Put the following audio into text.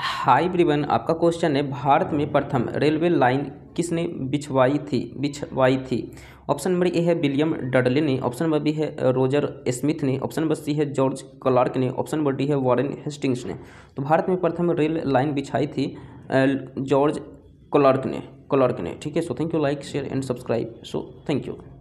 high ब्रिवन आपका question है भारत में प्रथम रेलवे लाइन किसने बिछवाई थी बिछवाई थी ऑप्शन नंबर ए है विलियम डडले ने ऑप्शन नंबर बी है रोजर स्मिथ ने ऑप्शन नंबर सी है जॉर्ज क्लार्क ने ऑप्शन नंबर डी है वॉरेन हेस्टिंग्स ने तो भारत में प्रथम रेल लाइन बिछाई थी जॉर्ज क्लार्क ने क्लार्क ने ठीक है so thank you like share and subscribe so thank you